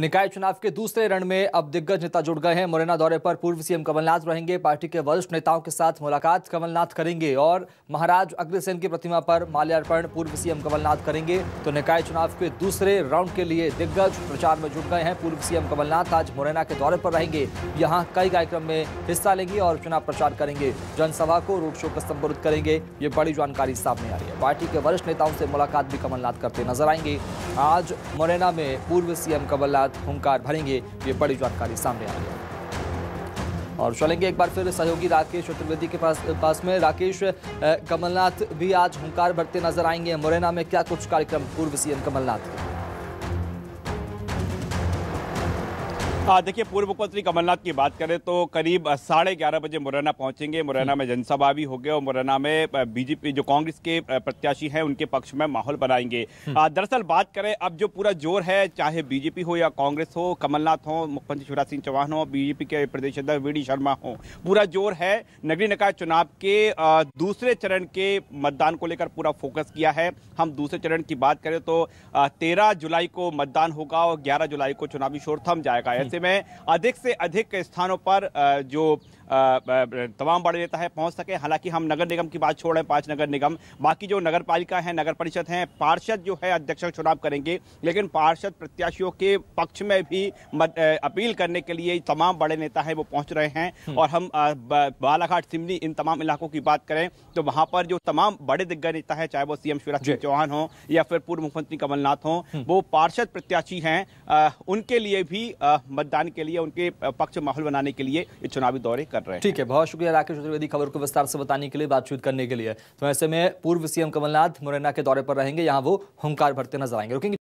निकाय चुनाव के दूसरे रण में अब दिग्गज नेता जुड़ गए हैं मुरैना दौरे पर पूर्व सीएम कमलनाथ रहेंगे पार्टी के वरिष्ठ नेताओं के साथ मुलाकात कमलनाथ करेंगे और महाराज अग्रसेन की प्रतिमा पर माल्यार्पण पूर्व सीएम कमलनाथ करेंगे तो निकाय चुनाव के दूसरे राउंड के लिए दिग्गज प्रचार में जुट गए हैं पूर्व सीएम कमलनाथ आज मुरैना के दौरे पर रहेंगे यहाँ कई कार्यक्रम में हिस्सा लेंगे और चुनाव प्रचार करेंगे जनसभा को रोड शो का संबोधित करेंगे ये बड़ी जानकारी सामने आ रही है पार्टी के वरिष्ठ नेताओं से मुलाकात भी कमलनाथ करते नजर आएंगे आज मुरैना में पूर्व सीएम कमलनाथ हुंकार भरेंगे ये बड़ी जानकारी सामने आ रही है और चलेंगे एक बार फिर सहयोगी राकेश चतुर्वेदी के पास पास में राकेश कमलनाथ भी आज हुंकार भरते नजर आएंगे मुरैना में क्या कुछ कार्यक्रम पूर्व सीएम कमलनाथ के देखिए पूर्व मुख्यमंत्री कमलनाथ की बात करें तो करीब साढ़े ग्यारह बजे मुरैना पहुंचेंगे मुरैना में जनसभा भी होगी और मुरैना में बीजेपी जो कांग्रेस के प्रत्याशी हैं उनके पक्ष में माहौल बनाएंगे हम्म। दरअसल बात करें अब जो पूरा जोर है चाहे बीजेपी हो या कांग्रेस हो कमलनाथ हो मुख्यमंत्री शिवराज सिंह चौहान हो बीजेपी के प्रदेश अध्यक्ष वी शर्मा हो पूरा जोर है नगरीय निकाय चुनाव के दूसरे चरण के मतदान को लेकर पूरा फोकस किया है हम दूसरे चरण की बात करें तो तेरह जुलाई को मतदान होगा और ग्यारह जुलाई को चुनावी शोर थम जाएगा ऐसे में अधिक से अधिक स्थानों पर जो तमाम बड़े नेता है पहुंच सके हालांकि हम नगर निगम की बात छोड़ रहे हैं पांच नगर निगम बाकी जो नगर पालिका है नगर परिषद हैं पार्षद जो है अध्यक्ष चुनाव करेंगे लेकिन पार्षद प्रत्याशियों के पक्ष में भी अपील करने के लिए तमाम बड़े नेता है वो पहुंच रहे हैं हम्म। और हम बालाघाट सिमनी इन तमाम इलाकों की बात करें तो वहाँ पर जो तमाम बड़े दिग्गज नेता है चाहे वो सीएम शिवराज सिंह चौहान हो या फिर पूर्व मुख्यमंत्री कमलनाथ हो हम्म। वो पार्षद प्रत्याशी हैं उनके लिए भी मतदान के लिए उनके पक्ष माहौल बनाने के लिए ये चुनावी दौरे कर कर रहे हैं ठीक है बहुत शुक्रिया राकेश चतुर्वेदी खबर को विस्तार से बताने के लिए बातचीत करने के लिए तो ऐसे में पूर्व सीएम कमलनाथ मुरैना के दौरे पर रहेंगे यहाँ वो हंकार भरते नजर आएंगे रुकेंगे